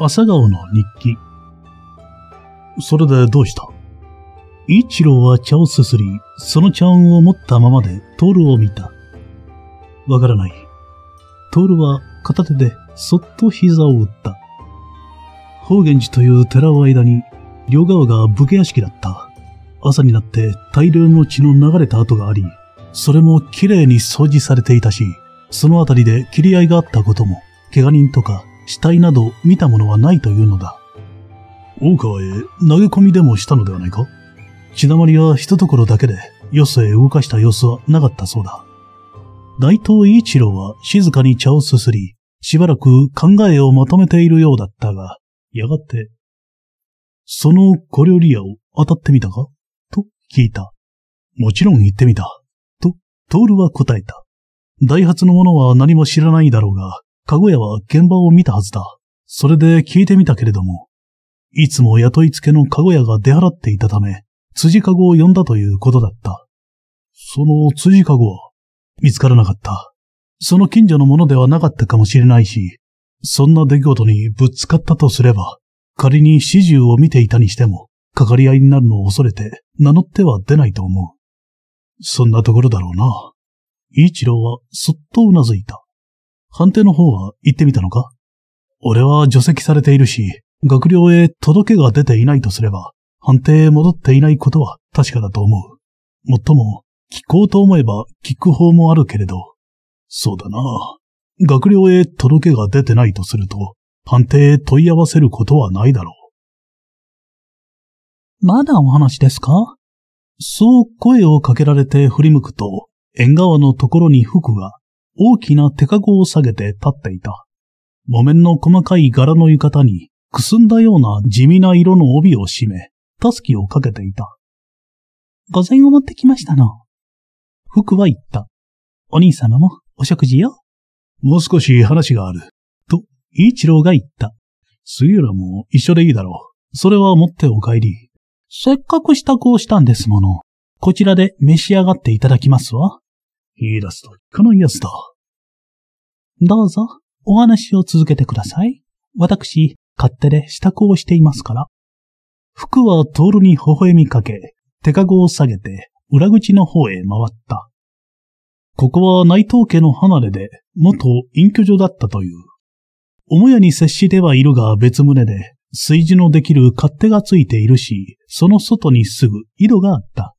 朝顔の日記。それでどうした一郎は茶をすすり、その茶碗を持ったままでトールを見た。わからない。トールは片手でそっと膝を打った。方言寺という寺を間に、両側が武家屋敷だった。朝になって大量の血の流れた跡があり、それも綺麗に掃除されていたし、そのあたりで切り合いがあったことも、怪我人とか死体など見たものはないというのだ。大川へ投げ込みでもしたのではないか血だまりは一ところだけで、よそへ動かした様子はなかったそうだ。大東一郎は静かに茶をすすり、しばらく考えをまとめているようだったが、やがて、その小料理屋を当たってみたかと聞いた。もちろん行ってみた。と、トールは答えた。ダイハツの者は何も知らないだろうが、かごやは現場を見たはずだ。それで聞いてみたけれども、いつも雇い付けのかごやが出払っていたため、辻かごを呼んだということだった。その辻かごは見つからなかった。その近所のものではなかったかもしれないし、そんな出来事にぶつかったとすれば、仮に始終を見ていたにしても、かかり合いになるのを恐れて名乗っては出ないと思う。そんなところだろうな。一郎はそっと頷いた。官定の方は行ってみたのか俺は除籍されているし、学寮へ届けが出ていないとすれば、判定へ戻っていないことは確かだと思う。もっとも、聞こうと思えば聞く方もあるけれど。そうだな。学寮へ届けが出てないとすると、判定へ問い合わせることはないだろう。まだお話ですかそう声をかけられて振り向くと、縁側のところに服が大きな手かごを下げて立っていた。木綿の細かい柄の浴衣に、くすんだような地味な色の帯を締め、たすきをかけていた。午前を持ってきましたの。福は言った。お兄様もお食事よ。もう少し話がある。と、一郎が言った。杉浦も一緒でいいだろう。それは持ってお帰り。せっかく支度をしたんですもの。こちらで召し上がっていただきますわ。言い出すと聞かない奴だ。どうぞ、お話を続けてください。私、勝手で支度をしていますから。服はトールに微笑みかけ、手かごを下げて、裏口の方へ回った。ここは内藤家の離れで、元隠居所だったという。母屋に接してはいるが別棟で、炊事のできる勝手がついているし、その外にすぐ井戸があった。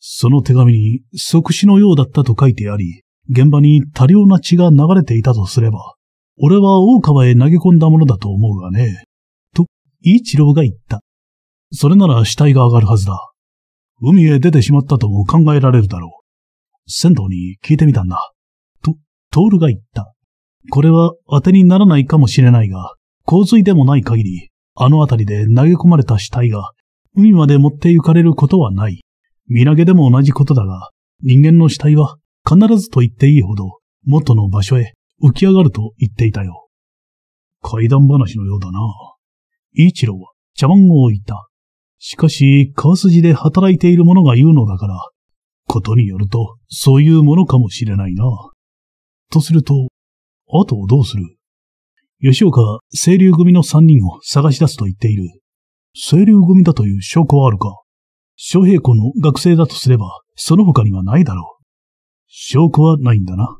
その手紙に即死のようだったと書いてあり、現場に多量な血が流れていたとすれば、俺は大川へ投げ込んだものだと思うがね。と、一郎が言った。それなら死体が上がるはずだ。海へ出てしまったとも考えられるだろう。仙道に聞いてみたんだ。と、トールが言った。これは当てにならないかもしれないが、洪水でもない限り、あの辺りで投げ込まれた死体が、海まで持って行かれることはない。身投げでも同じことだが、人間の死体は必ずと言っていいほど元の場所へ浮き上がると言っていたよ。怪談話のようだな。イローは茶番を置いた。しかし、川筋で働いている者が言うのだから、ことによると、そういうものかもしれないな。とすると、あとどうする吉岡は清流組の三人を探し出すと言っている。清流組だという証拠はあるか小平校の学生だとすれば、その他にはないだろう。証拠はないんだな。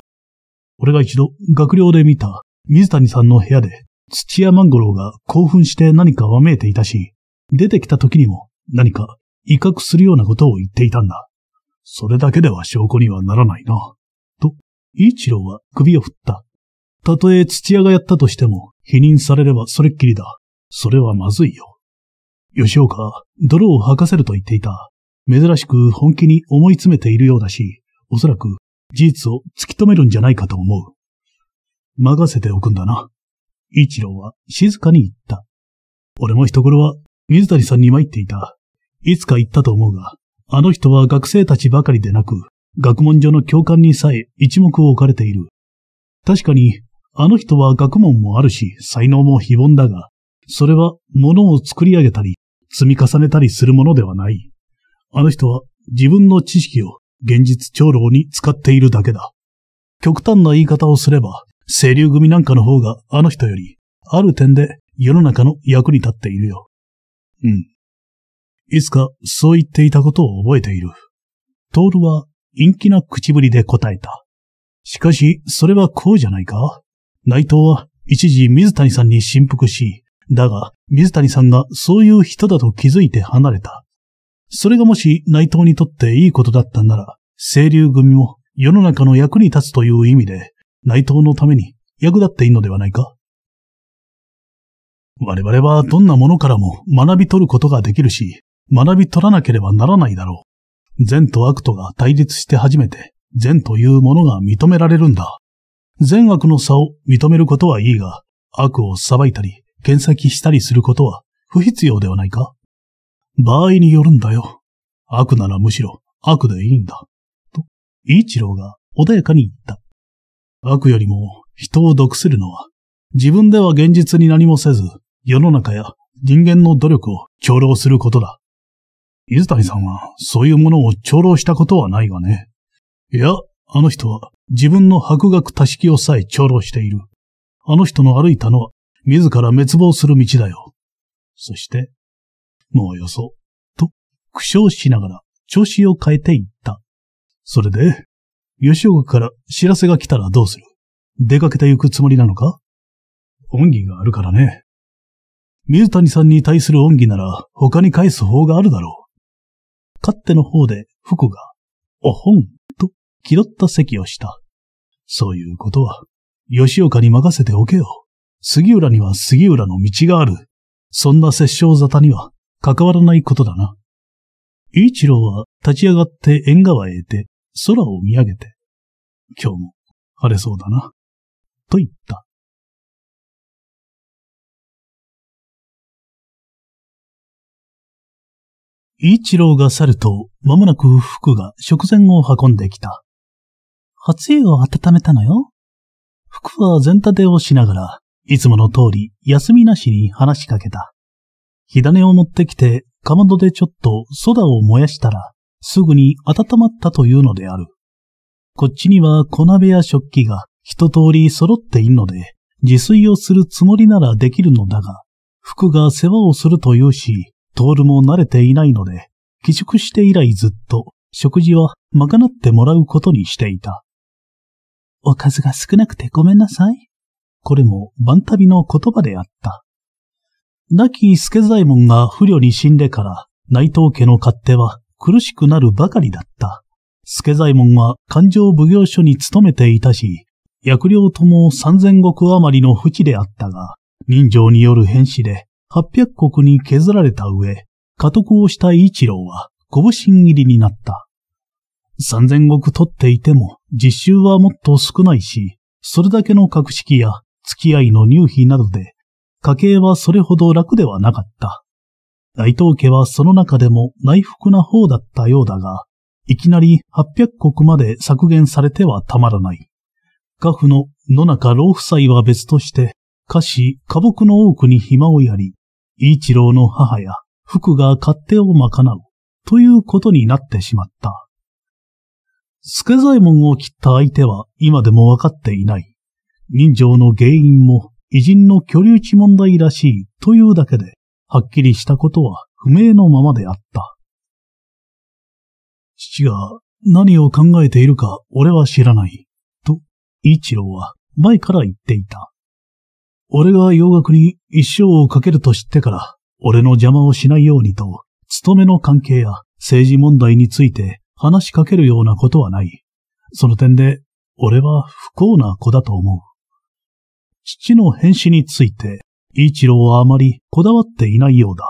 俺が一度学寮で見た水谷さんの部屋で土屋万五郎が興奮して何かわめいていたし、出てきた時にも何か威嚇するようなことを言っていたんだ。それだけでは証拠にはならないな。と、一郎は首を振った。たとえ土屋がやったとしても否認されればそれっきりだ。それはまずいよ。吉岡、泥を吐かせると言っていた。珍しく本気に思い詰めているようだし、おそらく事実を突き止めるんじゃないかと思う。任せておくんだな。一郎は静かに言った。俺も一頃は水谷さんに参っていた。いつか言ったと思うが、あの人は学生たちばかりでなく、学問所の教官にさえ一目を置かれている。確かに、あの人は学問もあるし、才能も非凡だが、それは物を作り上げたり、積み重ねたりするものではない。あの人は自分の知識を現実長老に使っているだけだ。極端な言い方をすれば、清流組なんかの方があの人より、ある点で世の中の役に立っているよ。うん。いつかそう言っていたことを覚えている。トールは陰気な口ぶりで答えた。しかし、それはこうじゃないか内藤は一時水谷さんに振幅し、だが、水谷さんがそういう人だと気づいて離れた。それがもし内藤にとっていいことだったなら、清流組も世の中の役に立つという意味で、内藤のために役立っていいのではないか我々はどんなものからも学び取ることができるし、学び取らなければならないだろう。善と悪とが対立して初めて、善というものが認められるんだ。善悪の差を認めることはいいが、悪を裁いたり、検索したりすることは不必要ではないか場合によるんだよ。悪ならむしろ悪でいいんだ。と、一郎が穏やかに言った。悪よりも人を毒するのは、自分では現実に何もせず、世の中や人間の努力を長老することだ。水谷さんはそういうものを長老したことはないがね。いや、あの人は自分の博学多式をさえ長老している。あの人の歩いたのは自ら滅亡する道だよ。そして、もうよそ、と苦笑しながら調子を変えていった。それで、吉岡から知らせが来たらどうする出かけて行くつもりなのか恩義があるからね。水谷さんに対する恩義なら他に返す方があるだろう。勝手の方で福が、おほん、と気取った席をした。そういうことは、吉岡に任せておけよ。杉浦には杉浦の道がある。そんな殺生沙汰には関わらないことだな。一郎は立ち上がって縁側へ出て空を見上げて、今日も晴れそうだな、と言った。一郎が去ると、まもなく福が食前を運んできた。初湯を温めたのよ。福は全立てをしながら、いつもの通り休みなしに話しかけた。火種を持ってきて、かまどでちょっとソダを燃やしたら、すぐに温まったというのである。こっちには小鍋や食器が一通り揃っているので、自炊をするつもりならできるのだが、服が世話をするというし、トールも慣れていないので、寄宿して以来ずっと食事は賄ってもらうことにしていた。おかずが少なくてごめんなさい。これも万旅の言葉であった。亡き助左衛門が不慮に死んでから内藤家の勝手は苦しくなるばかりだった。助左衛門は勘定奉行所に勤めていたし、役領とも三千石余りの淵であったが、人情による変死で八百石に削られた上、家督をした一郎は拳切りになった。三千石取っていても実習はもっと少ないし、それだけの格式や付き合いの入費などで、家計はそれほど楽ではなかった。大東家はその中でも内服な方だったようだが、いきなり800国まで削減されてはたまらない。家父の野中老夫妻は別として、家子家木の多くに暇をやり、一郎の母や福が勝手を賄う、ということになってしまった。助左衛門を切った相手は今でもわかっていない。人情の原因も偉人の居留地問題らしいというだけで、はっきりしたことは不明のままであった。父が何を考えているか俺は知らない、と、一郎は前から言っていた。俺が洋楽に一生をかけると知ってから、俺の邪魔をしないようにと、勤めの関係や政治問題について話しかけるようなことはない。その点で、俺は不幸な子だと思う。父の変死について、一郎はあまりこだわっていないようだ。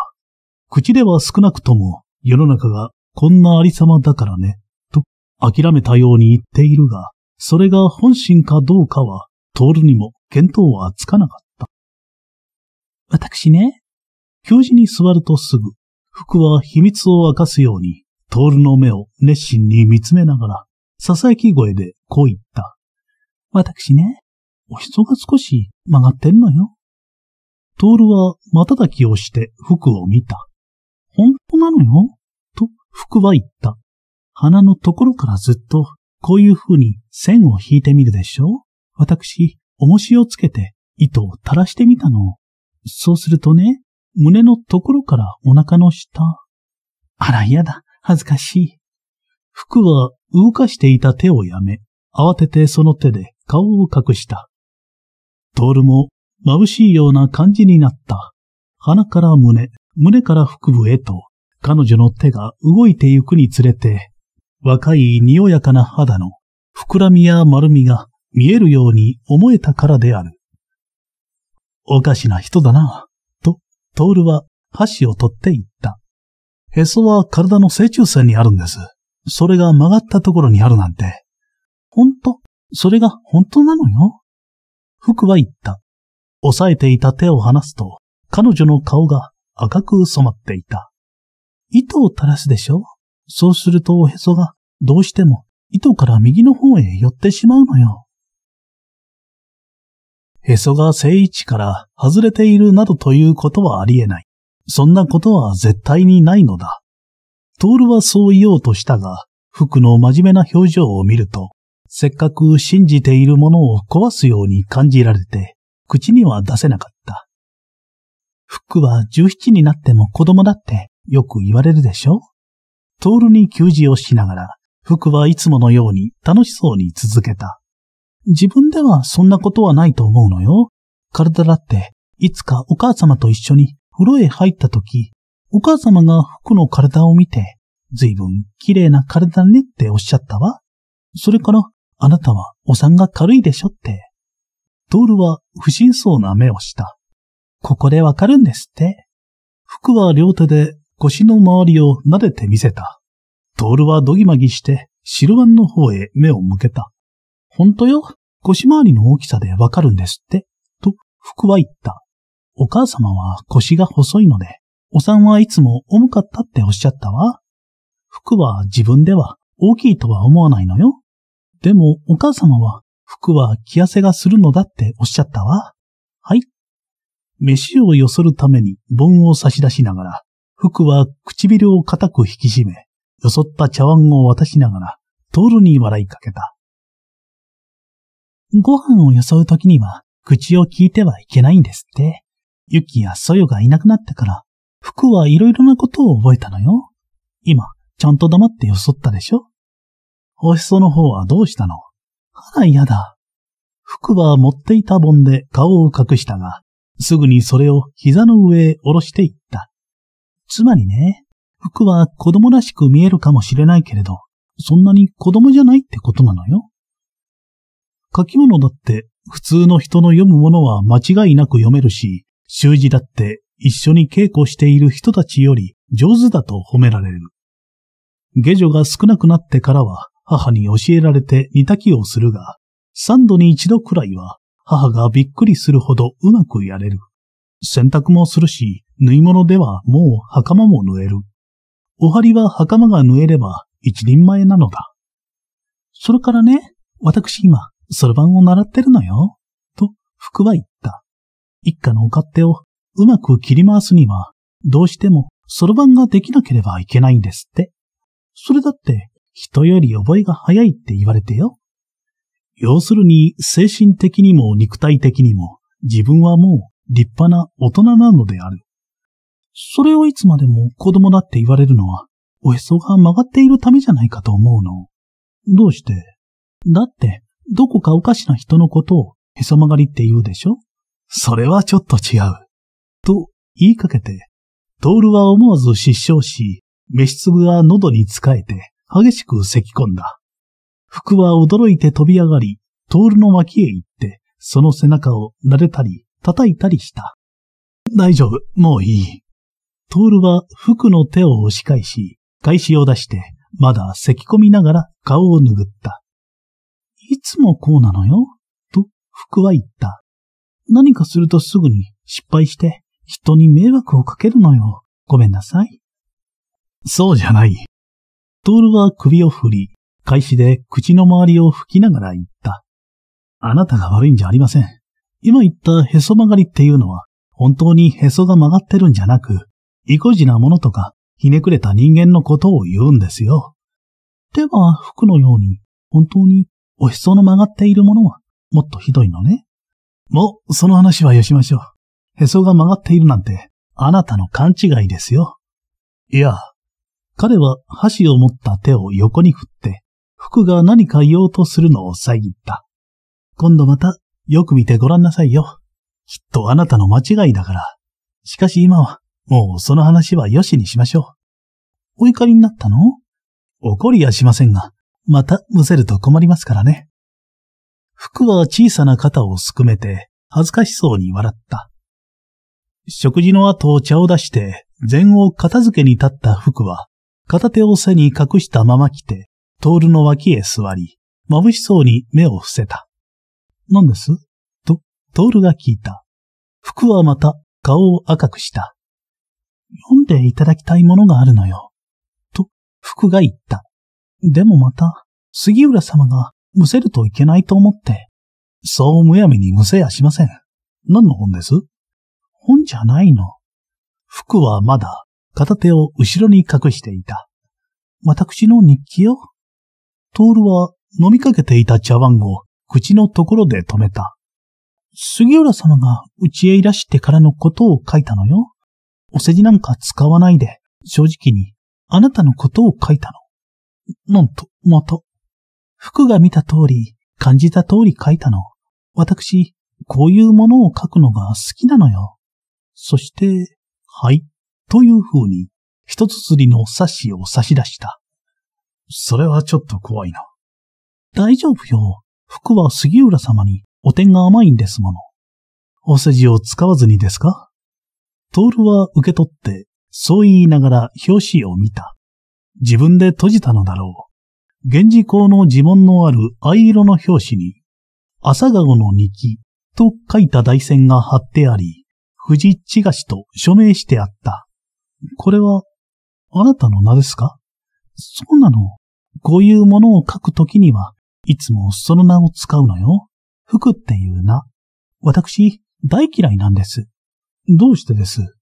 口では少なくとも世の中がこんなありさまだからね、と諦めたように言っているが、それが本心かどうかは、通るにも見当はつかなかった。私ね、教授に座るとすぐ、服は秘密を明かすように、徹の目を熱心に見つめながら、囁き声でこう言った。私ね、おへそが少し曲がってんのよ。トールは瞬きをして服を見た。本当なのよと服は言った。鼻のところからずっとこういう風に線を引いてみるでしょ私、重しをつけて糸を垂らしてみたの。そうするとね、胸のところからお腹の下。あら、嫌だ。恥ずかしい。服は動かしていた手をやめ、慌ててその手で顔を隠した。トールも眩しいような感じになった。鼻から胸、胸から腹部へと、彼女の手が動いてゆくにつれて、若いにおやかな肌の膨らみや丸みが見えるように思えたからである。おかしな人だな、と、トールは箸を取っていった。へそは体の正中線にあるんです。それが曲がったところにあるなんて。ほんと、それが本当なのよ。福は言った。押さえていた手を離すと、彼女の顔が赤く染まっていた。糸を垂らすでしょそうするとおへそがどうしても糸から右の方へ寄ってしまうのよ。へそが正位置から外れているなどということはありえない。そんなことは絶対にないのだ。トールはそう言おうとしたが、服の真面目な表情を見ると、せっかく信じているものを壊すように感じられて、口には出せなかった。フックは17になっても子供だってよく言われるでしょトールに給仕をしながら、フクはいつものように楽しそうに続けた。自分ではそんなことはないと思うのよ。体だって、いつかお母様と一緒に風呂へ入った時、お母様が服の体を見て、ずいぶん綺麗な体ねっておっしゃったわ。それから、あなたはお産が軽いでしょって。ドールは不審そうな目をした。ここでわかるんですって。服は両手で腰の周りを撫でてみせた。ドールはどぎまぎして白腕の方へ目を向けた。ほんとよ、腰回りの大きさでわかるんですって。と、服は言った。お母様は腰が細いので、お産はいつも重かったっておっしゃったわ。服は自分では大きいとは思わないのよ。でも、お母様は、服は着痩せがするのだっておっしゃったわ。はい。飯をよそるために盆を差し出しながら、服は唇を固く引き締め、よそった茶碗を渡しながら、トールに笑いかけた。ご飯をよそうときには、口を聞いてはいけないんですって。ユキやソヨがいなくなってから、服はいろいろなことを覚えたのよ。今、ちゃんと黙ってよそったでしょおしその方はどうしたのあらやだ。服は持っていた盆で顔を隠したが、すぐにそれを膝の上へ下ろしていった。つまりね、服は子供らしく見えるかもしれないけれど、そんなに子供じゃないってことなのよ。書き物だって普通の人の読むものは間違いなく読めるし、習字だって一緒に稽古している人たちより上手だと褒められる。下女が少なくなってからは母に教えられて煮炊きをするが、三度に一度くらいは母がびっくりするほどうまくやれる。洗濯もするし、縫い物ではもう袴も縫える。お針は袴が縫えれば一人前なのだ。それからね、私今、そろばんを習ってるのよ。と、福は言った。一家のお勝手をうまく切り回すには、どうしてもそろばんができなければいけないんですって。それだって人より覚えが早いって言われてよ。要するに、精神的にも肉体的にも、自分はもう立派な大人なのである。それをいつまでも子供だって言われるのは、おへそが曲がっているためじゃないかと思うの。どうしてだって、どこかおかしな人のことをへそ曲がりって言うでしょそれはちょっと違う。と言いかけて、トールは思わず失笑し、飯粒が喉に仕えて、激しく咳込んだ。服は驚いて飛び上がり、トールの脇へ行って、その背中を撫でたり、叩いたりした。大丈夫、もういい。トールは服の手を押し返し、返しを出して、まだ咳込みながら顔を拭った。いつもこうなのよ、と服は言った。何かするとすぐに失敗して、人に迷惑をかけるのよ。ごめんなさい。そうじゃない。トールは首を振り、返しで口の周りを拭きながら言った。あなたが悪いんじゃありません。今言ったへそ曲がりっていうのは、本当にへそが曲がってるんじゃなく、意固地なものとか、ひねくれた人間のことを言うんですよ。では、服のように、本当におへその曲がっているものは、もっとひどいのね。もう、その話はよしましょう。へそが曲がっているなんて、あなたの勘違いですよ。いや、彼は箸を持った手を横に振って、服が何か言おうとするのを遮った。今度また、よく見てごらんなさいよ。きっとあなたの間違いだから。しかし今は、もうその話はよしにしましょう。お怒りになったの怒りやしませんが、またむせると困りますからね。服は小さな肩をすくめて、恥ずかしそうに笑った。食事の後茶を出して、禅を片付けに立った服は、片手を背に隠したまま来て、トールの脇へ座り、眩しそうに目を伏せた。何ですと、トールが聞いた。服はまた顔を赤くした。読んでいただきたいものがあるのよ。と、服が言った。でもまた、杉浦様がむせるといけないと思って、そうむやみにむせやしません。何の本です本じゃないの。服はまだ片手を後ろに隠していた。私の日記よ。トールは飲みかけていた茶碗を口のところで止めた。杉浦様が家へいらしてからのことを書いたのよ。お世辞なんか使わないで、正直にあなたのことを書いたの。なんと、また。服が見た通り、感じた通り書いたの。私、こういうものを書くのが好きなのよ。そして、はいという風に、一つ釣りの冊子を差し出した。それはちょっと怖いな。大丈夫よ。服は杉浦様にお点が甘いんですもの。お世辞を使わずにですかトールは受け取って、そう言いながら表紙を見た。自分で閉じたのだろう。源氏公の呪文のある藍色の表紙に、朝顔の日記と書いた台線が貼ってあり、藤千賀氏と署名してあった。これは、あなたの名ですかそうなの。こういうものを書くときには、いつもその名を使うのよ。服っていう名。私、大嫌いなんです。どうしてです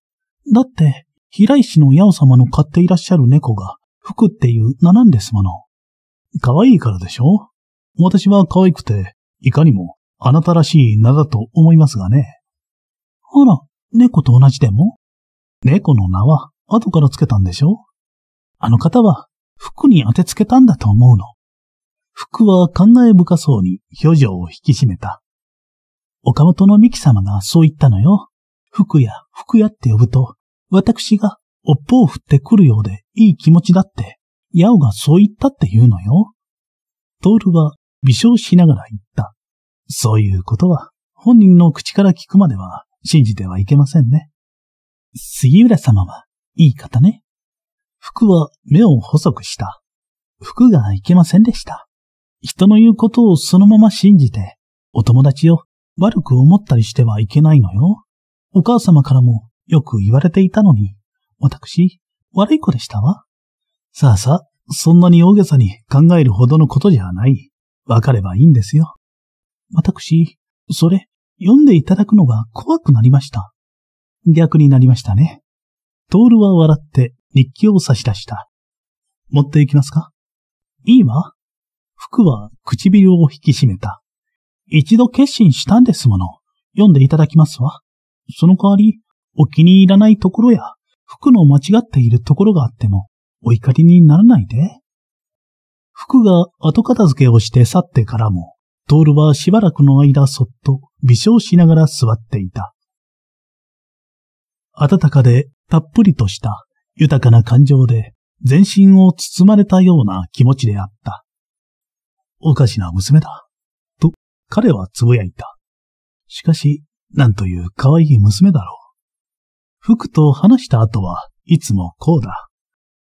だって、平石の八尾様の飼っていらっしゃる猫が、服っていう名なんですもの。可愛いからでしょ私は可愛くて、いかにもあなたらしい名だと思いますがね。あら、猫と同じでも猫の名は後からつけたんでしょあの方は服に当てつけたんだと思うの。服は考え深そうに表情を引き締めた。岡本の美木様がそう言ったのよ。服や服屋って呼ぶと、私がおっぽを振ってくるようでいい気持ちだって、ヤオがそう言ったって言うのよ。トールは微笑しながら言った。そういうことは本人の口から聞くまでは信じてはいけませんね。杉浦様はいい方ね。服は目を細くした。服がいけませんでした。人の言うことをそのまま信じて、お友達を悪く思ったりしてはいけないのよ。お母様からもよく言われていたのに、私、悪い子でしたわ。さあさ、あ、そんなに大げさに考えるほどのことじゃない。わかればいいんですよ。私、それ、読んでいただくのが怖くなりました。逆になりましたね。トールは笑って日記を差し出した。持っていきますかいいわ。服は唇を引き締めた。一度決心したんですもの。読んでいただきますわ。その代わり、お気に入らないところや、服の間違っているところがあっても、お怒りにならないで。服が後片付けをして去ってからも、トールはしばらくの間そっと微笑しながら座っていた。温かでたっぷりとした豊かな感情で全身を包まれたような気持ちであった。おかしな娘だ。と彼は呟いた。しかし、なんという可愛い娘だろう。服と話した後はいつもこうだ。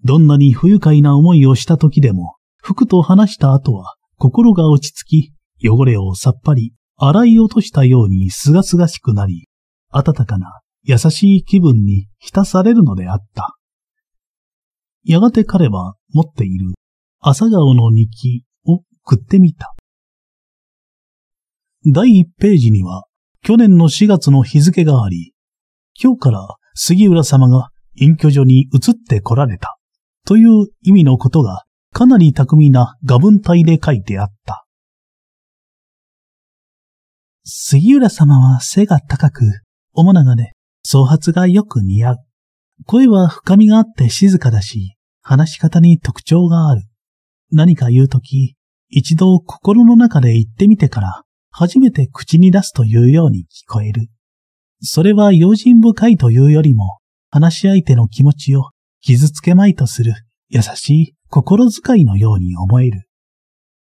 どんなに不愉快な思いをした時でも、服と話した後は心が落ち着き、汚れをさっぱり洗い落としたようにすがすがしくなり、暖かな優しい気分に浸されるのであった。やがて彼は持っている朝顔の日記を送ってみた。第一ページには去年の4月の日付があり、今日から杉浦様が隠居所に移って来られたという意味のことがかなり巧みな画文体で書いてあった。杉浦様は背が高く、面長で、創発がよく似合う。声は深みがあって静かだし、話し方に特徴がある。何か言うとき、一度心の中で言ってみてから、初めて口に出すというように聞こえる。それは用心深いというよりも、話し相手の気持ちを傷つけまいとする優しい心遣いのように思える。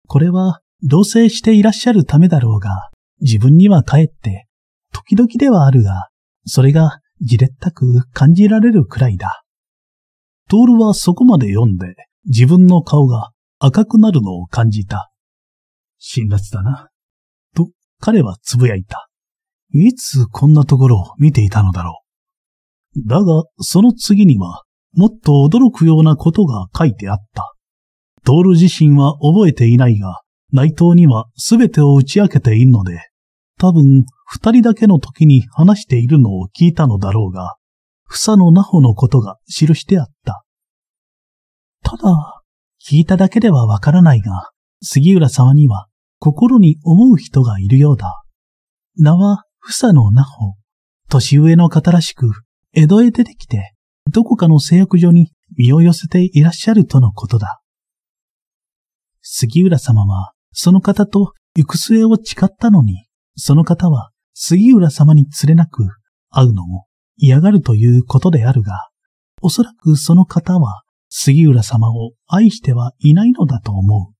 これは同棲していらっしゃるためだろうが、自分にはかえって、時々ではあるが、それがじれったく感じられるくらいだ。トールはそこまで読んで自分の顔が赤くなるのを感じた。辛辣だな。と彼はつぶやいた。いつこんなところを見ていたのだろう。だが、その次には、もっと驚くようなことが書いてあった。トール自身は覚えていないが、内藤には全てを打ち明けているので、多分、二人だけの時に話しているのを聞いたのだろうが、房のなほのことが記してあった。ただ、聞いただけではわからないが、杉浦様には心に思う人がいるようだ。名は房のなほ。年上の方らしく、江戸へ出てきて、どこかの制約所に身を寄せていらっしゃるとのことだ。杉浦様は、その方と行く末を誓ったのに、その方は杉浦様に連れなく会うのを嫌がるということであるが、おそらくその方は杉浦様を愛してはいないのだと思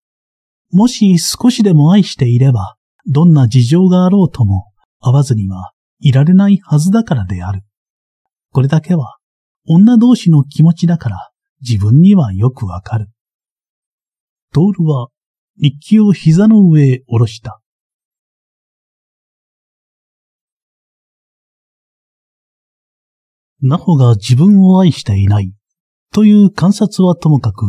う。もし少しでも愛していれば、どんな事情があろうとも会わずにはいられないはずだからである。これだけは女同士の気持ちだから自分にはよくわかる。トールは日記を膝の上へ下ろした。ナホが自分を愛していないという観察はともかく、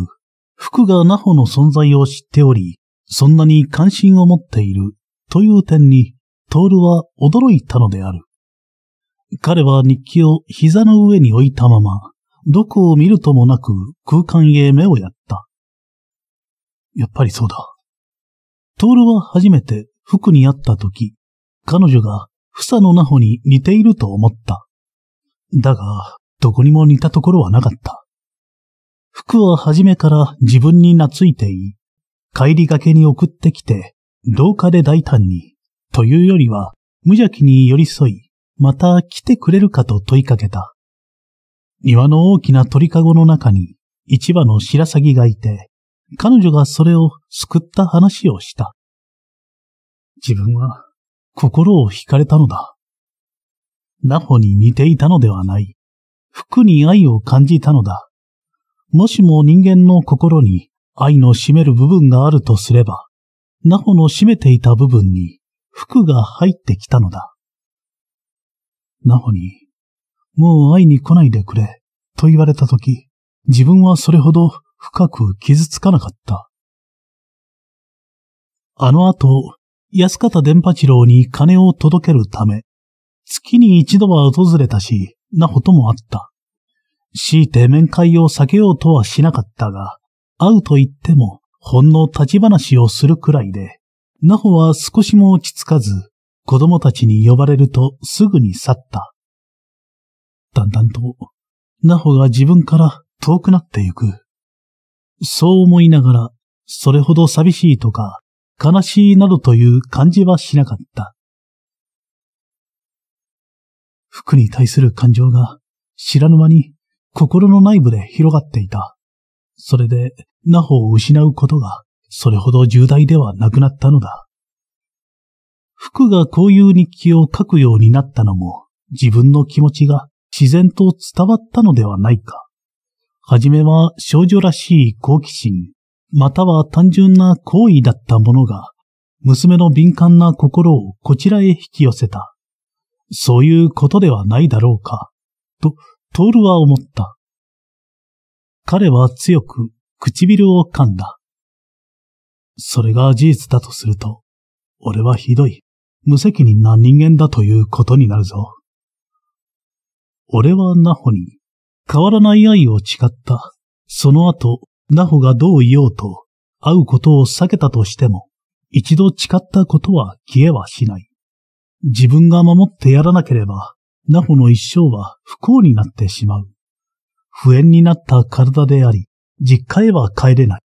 福がナホの存在を知っており、そんなに関心を持っているという点に、トールは驚いたのである。彼は日記を膝の上に置いたまま、どこを見るともなく空間へ目をやった。やっぱりそうだ。トールは初めて服に会った時、彼女が房のナホに似ていると思った。だが、どこにも似たところはなかった。服は初めから自分に懐いていい。帰りがけに送ってきて、廊下で大胆に、というよりは、無邪気に寄り添い、また来てくれるかと問いかけた。庭の大きな鳥かごの中に、一羽の白鷺がいて、彼女がそれを救った話をした。自分は、心を惹かれたのだ。ナホに似ていたのではない。服に愛を感じたのだ。もしも人間の心に愛の占める部分があるとすれば、ナホの占めていた部分に服が入ってきたのだ。ナホに、もう会いに来ないでくれ、と言われたとき、自分はそれほど深く傷つかなかった。あの後、安方伝八郎に金を届けるため、月に一度は訪れたし、なこともあった。強いて面会を避けようとはしなかったが、会うと言っても、ほんの立ち話をするくらいで、なほは少しも落ち着かず、子供たちに呼ばれるとすぐに去った。だんだんと、なほが自分から遠くなってゆく。そう思いながら、それほど寂しいとか、悲しいなどという感じはしなかった。服に対する感情が知らぬ間に心の内部で広がっていた。それで、ナホを失うことがそれほど重大ではなくなったのだ。服がこういう日記を書くようになったのも自分の気持ちが自然と伝わったのではないか。はじめは少女らしい好奇心、または単純な行為だったものが、娘の敏感な心をこちらへ引き寄せた。そういうことではないだろうか、と、トールは思った。彼は強く唇を噛んだ。それが事実だとすると、俺はひどい、無責任な人間だということになるぞ。俺はナホに変わらない愛を誓った。その後、ナホがどう言おうと会うことを避けたとしても、一度誓ったことは消えはしない。自分が守ってやらなければ、ナホの一生は不幸になってしまう。不縁になった体であり、実家へは帰れない。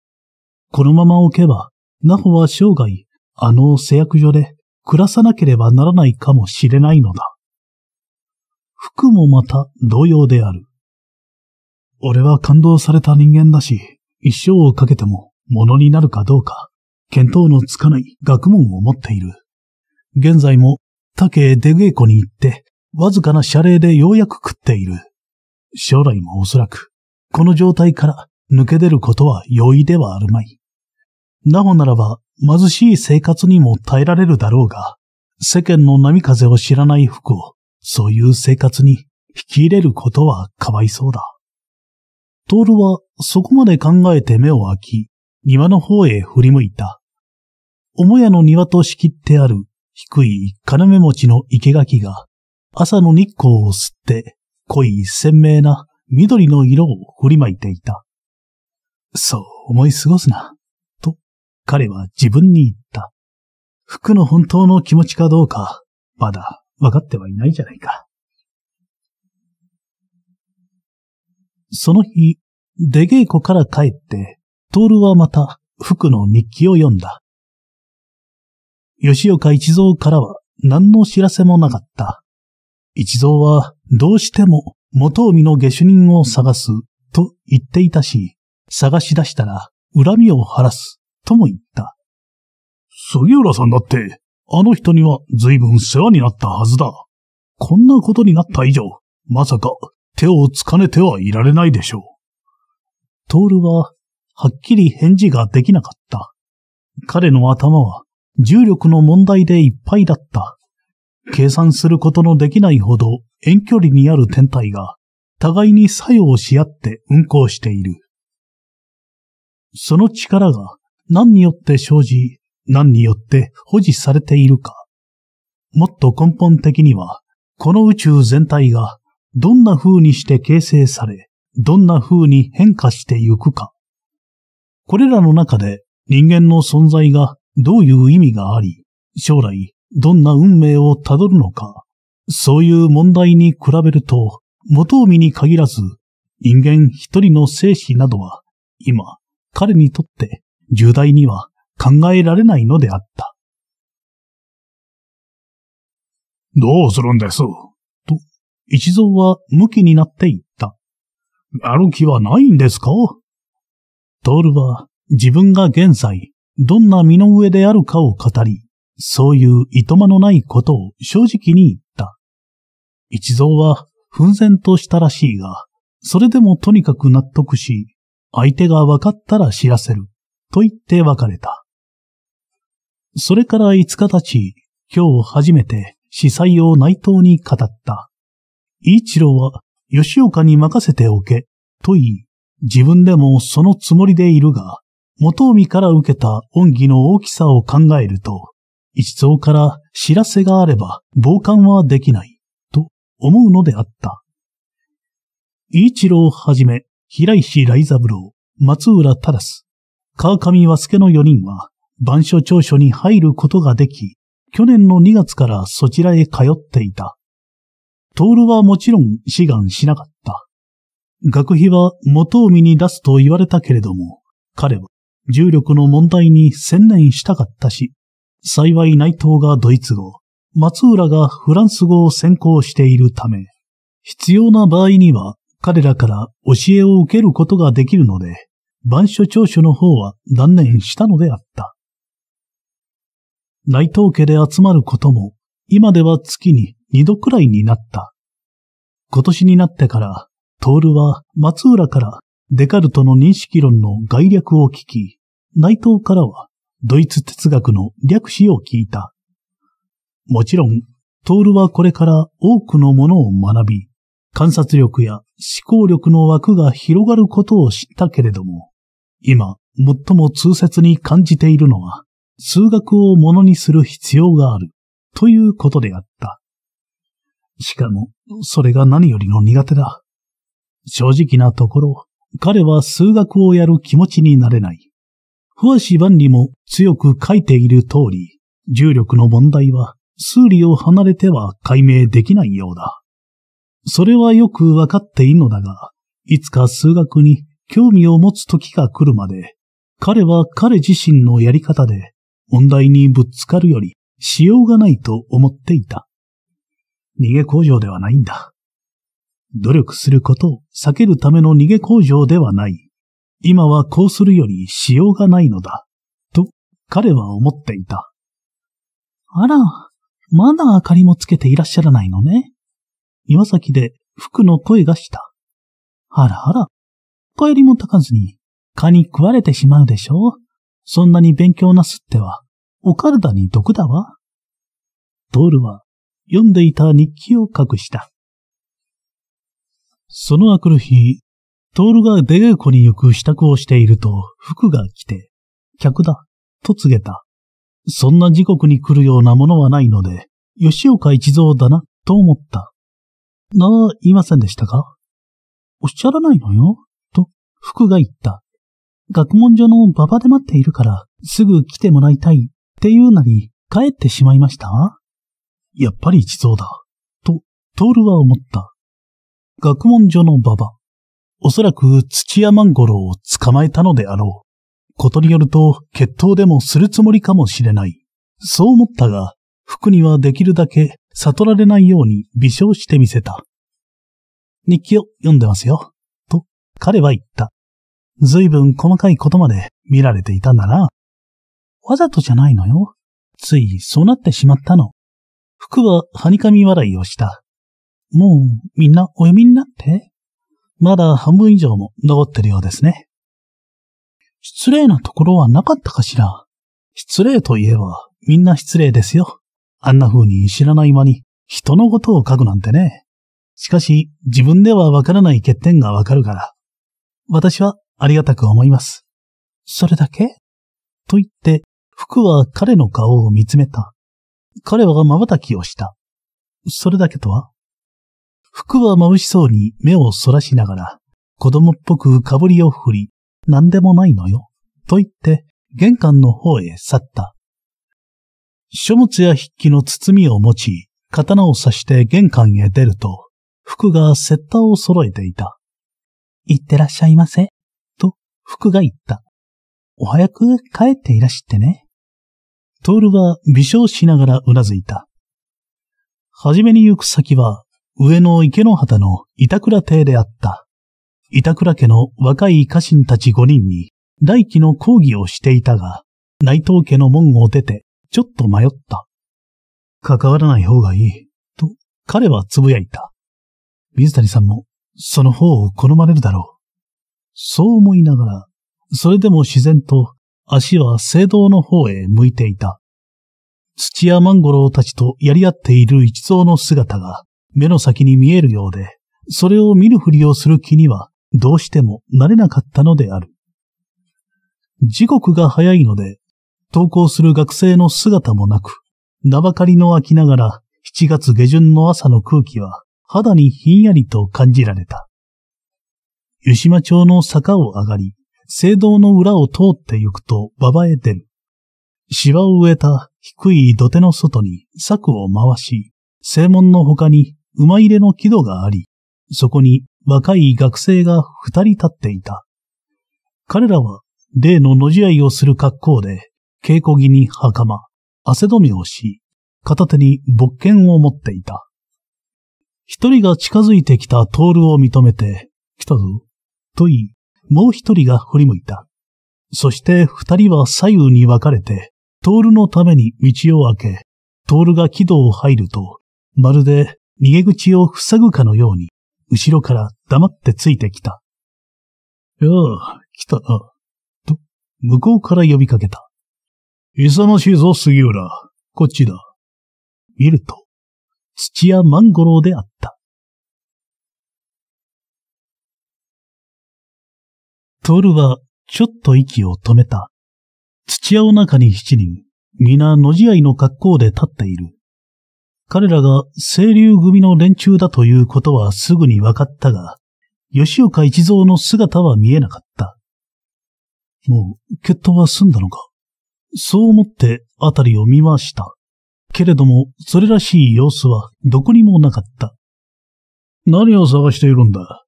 このまま置けば、ナホは生涯、あの製薬所で暮らさなければならないかもしれないのだ。服もまた同様である。俺は感動された人間だし、一生をかけても物になるかどうか、見当のつかない学問を持っている。現在も竹出稽古に行って、わずかな謝礼でようやく食っている。将来もおそらく、この状態から抜け出ることは容易ではあるまい。なおならば、貧しい生活にも耐えられるだろうが、世間の波風を知らない服を、そういう生活に引き入れることはかわいそうだ。トールはそこまで考えて目を開き、庭の方へ振り向いた。母屋の庭と仕切ってある低い金目持ちの生垣が朝の日光を吸って濃い鮮明な緑の色を振りまいていた。そう思い過ごすな、と彼は自分に言った。服の本当の気持ちかどうか、まだ分かってはいないじゃないか。その日、出稽古から帰って、トールはまた服の日記を読んだ。吉岡一蔵からは何の知らせもなかった。一蔵はどうしても元海の下手人を探すと言っていたし、探し出したら恨みを晴らすとも言った。杉浦さんだって、あの人には随分世話になったはずだ。こんなことになった以上、まさか手をつかねてはいられないでしょう。トールは、はっきり返事ができなかった。彼の頭は重力の問題でいっぱいだった。計算することのできないほど遠距離にある天体が互いに作用し合って運行している。その力が何によって生じ、何によって保持されているか。もっと根本的には、この宇宙全体がどんな風にして形成され、どんな風に変化してゆくか。これらの中で人間の存在がどういう意味があり、将来どんな運命をたどるのか、そういう問題に比べると、元海に限らず、人間一人の生死などは、今、彼にとって重大には考えられないのであった。どうするんですと、一蔵は無気になっていった。歩きはないんですかトールは自分が現在どんな身の上であるかを語り、そういういとまのないことを正直に言った。一蔵は奮然としたらしいが、それでもとにかく納得し、相手が分かったら知らせる、と言って別れた。それから五日たち、今日初めて司祭を内藤に語った。一郎は吉岡に任せておけ、と言い、自分でもそのつもりでいるが、元海から受けた恩義の大きさを考えると、一層から知らせがあれば傍観はできない、と思うのであった。一郎はじめ、平石雷三郎、松浦忠川上和助の4人は、番所長所に入ることができ、去年の2月からそちらへ通っていた。トールはもちろん志願しなかった。学費は元海に出すと言われたけれども、彼は重力の問題に専念したかったし、幸い内藤がドイツ語、松浦がフランス語を専攻しているため、必要な場合には彼らから教えを受けることができるので、板書長書の方は断念したのであった。内藤家で集まることも、今では月に二度くらいになった。今年になってから、トールは松浦からデカルトの認識論の概略を聞き、内藤からはドイツ哲学の略史を聞いた。もちろん、トールはこれから多くのものを学び、観察力や思考力の枠が広がることを知ったけれども、今、最も通説に感じているのは、数学をものにする必要がある、ということであった。しかも、それが何よりの苦手だ。正直なところ、彼は数学をやる気持ちになれない。不破氏万里も強く書いている通り、重力の問題は数理を離れては解明できないようだ。それはよくわかっているのだが、いつか数学に興味を持つ時が来るまで、彼は彼自身のやり方で問題にぶつかるよりしようがないと思っていた。逃げ工場ではないんだ。努力することを避けるための逃げ工場ではない。今はこうするよりしようがないのだ。と、彼は思っていた。あら、まだ明かりもつけていらっしゃらないのね。岩崎で服の声がした。あらあら、帰りもたかずに、蚊に食われてしまうでしょう。そんなに勉強なすっては、お体に毒だわ。トールは、読んでいた日記を隠した。その明くる日、トールが出稽古に行く支度をしていると、服が来て、客だ、と告げた。そんな時刻に来るようなものはないので、吉岡一蔵だな、と思った。なあ、言いませんでしたかおっしゃらないのよ、と、服が言った。学問所の馬場で待っているから、すぐ来てもらいたい、っていうなり、帰ってしまいましたやっぱり一蔵だ、と、トールは思った。学問所の馬場。おそらく土屋万五郎を捕まえたのであろう。ことによると、決闘でもするつもりかもしれない。そう思ったが、服にはできるだけ悟られないように微笑してみせた。日記を読んでますよ。と、彼は言った。随分細かいことまで見られていたんだな。わざとじゃないのよ。ついそうなってしまったの。服ははにかみ笑いをした。もうみんなお読みになってまだ半分以上も残ってるようですね。失礼なところはなかったかしら失礼といえばみんな失礼ですよ。あんな風に知らない間に人のことを書くなんてね。しかし自分ではわからない欠点がわかるから。私はありがたく思います。それだけと言って、服は彼の顔を見つめた。彼は瞬きをした。それだけとは服は眩しそうに目をそらしながら、子供っぽくかぶりを振り、何でもないのよ、と言って、玄関の方へ去った。書物や筆記の包みを持ち、刀を刺して玄関へ出ると、服がセッターを揃えていた。行ってらっしゃいませ、と服が言った。お早く帰っていらしてね。トールは微笑しながら頷いた。はじめに行く先は上野池の畑の板倉邸であった。板倉家の若い家臣たち五人に、大輝の講義をしていたが、内藤家の門を出て、ちょっと迷った。関わらない方がいい、と彼は呟いた。水谷さんも、その方を好まれるだろう。そう思いながら、それでも自然と足は聖堂の方へ向いていた。土屋万五郎たちとやり合っている一蔵の姿が、目の先に見えるようで、それを見るふりをする気にはどうしてもなれなかったのである。時刻が早いので、登校する学生の姿もなく、名ばかりの空きながら7月下旬の朝の空気は肌にひんやりと感じられた。湯島町の坂を上がり、聖堂の裏を通って行くと馬場へ出る。芝を植えた低い土手の外に柵を回し、正門の他に馬入れの木戸があり、そこに若い学生が二人立っていた。彼らは例の野地合いをする格好で、稽古着に袴、汗止めをし、片手に勃剣を持っていた。一人が近づいてきたトールを認めて、来たぞ、と言い、もう一人が振り向いた。そして二人は左右に分かれて、トールのために道を開け、トールが軌道を入ると、まるで逃げ口を塞ぐかのように、後ろから黙ってついてきた。ああ、来たな。と、向こうから呼びかけた。勇ましいぞ、杉浦。こっちだ。見ると、土屋万五郎であった。ルは、ちょっと息を止めた。土屋の中に七人、皆の試合の格好で立っている。彼らが清流組の連中だということはすぐに分かったが、吉岡一蔵の姿は見えなかった。もう、決闘は済んだのか。そう思ってあたりを見回した。けれども、それらしい様子はどこにもなかった。何を探しているんだ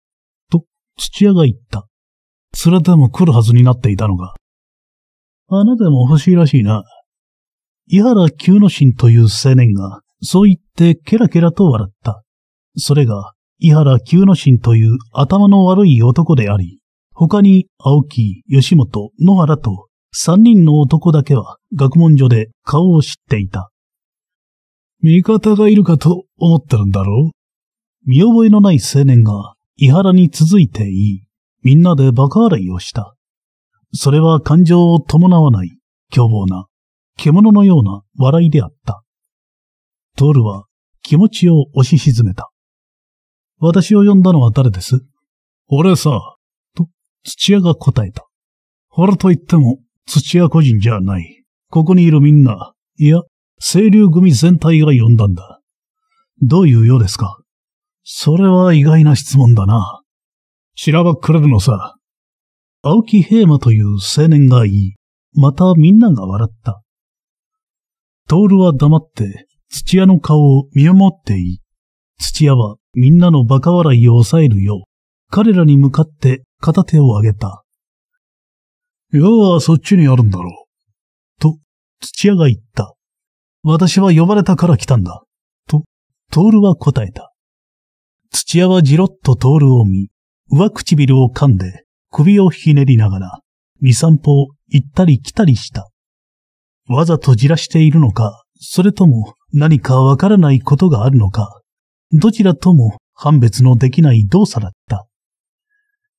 と、土屋が言った。それでも来るはずになっていたのか。あなたも欲しいらしいな。井原久之進という青年が、そう言ってケラケラと笑った。それが、伊原久之進という頭の悪い男であり、他に青木、吉本、野原と三人の男だけは学問所で顔を知っていた。味方がいるかと思ってるんだろう見覚えのない青年が伊原に続いていい、みんなで馬鹿笑いをした。それは感情を伴わない、凶暴な、獣のような笑いであった。トールは気持ちを押し沈めた。私を呼んだのは誰です俺さ、と土屋が答えた。俺と言っても土屋個人じゃない。ここにいるみんな、いや、清流組全体が呼んだんだ。どういうようですかそれは意外な質問だな。しらばっくれるのさ。青木平馬という青年がいい、またみんなが笑った。トールは黙って土屋の顔を見守っていい。土屋はみんなの馬鹿笑いを抑えるよう、彼らに向かって片手を上げた。矢はそっちにあるんだろう。と、土屋が言った。私は呼ばれたから来たんだ。と、トールは答えた。土屋はじろっとトールを見、上唇を噛んで首をひねりながら、二三歩行ったり来たりした。わざとじらしているのか、それとも何かわからないことがあるのか、どちらとも判別のできない動作だった。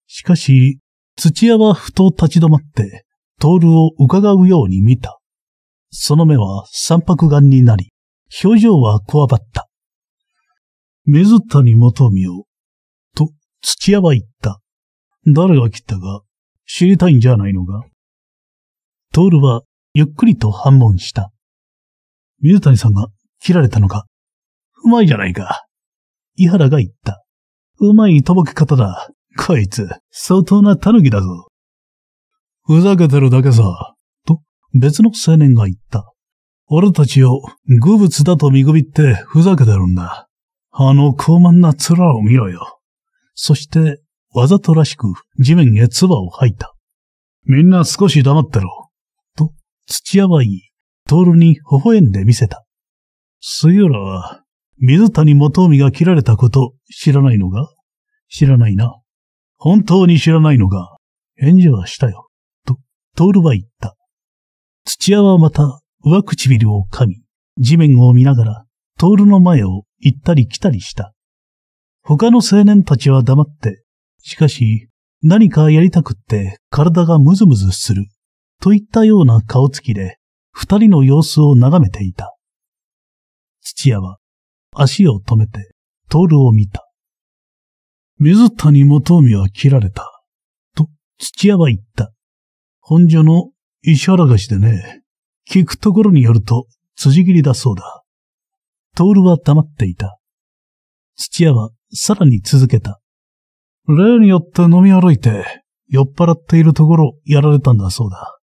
しかし、土屋はふと立ち止まって、トールを伺うように見た。その目は三白眼になり、表情はこわばった。水谷元美を、と土屋は言った。誰が来たか知りたいんじゃないのかトールはゆっくりと反問した。水谷さんが切られたのか。うまいじゃないか。井原が言った。うまいとぼけ方だ。こいつ、相当な狸だぞ。ふざけてるだけさ。と、別の青年が言った。俺たちを、愚物だと見くびってふざけてるんだ。あの高慢な面を見ろよ。そして、わざとらしく地面へ唾を吐いた。みんな少し黙ってろ。と、土屋は言い、トールに微笑んで見せた。杉浦は、水谷元海が切られたこと知らないのが知らないな。本当に知らないのが返事はしたよ。と、トールは言った。土屋はまた上唇を噛み、地面を見ながら、トールの前を行ったり来たりした。他の青年たちは黙って、しかし、何かやりたくって体がムズムズする、といったような顔つきで、二人の様子を眺めていた。土屋は足を止めて、トールを見た。水谷元臣は切られた。と、土屋は言った。本所の石原菓子でね、聞くところによると、辻切りだそうだ。トールは黙っていた。土屋はさらに続けた。例によって飲み歩いて、酔っ払っているところやられたんだそうだ。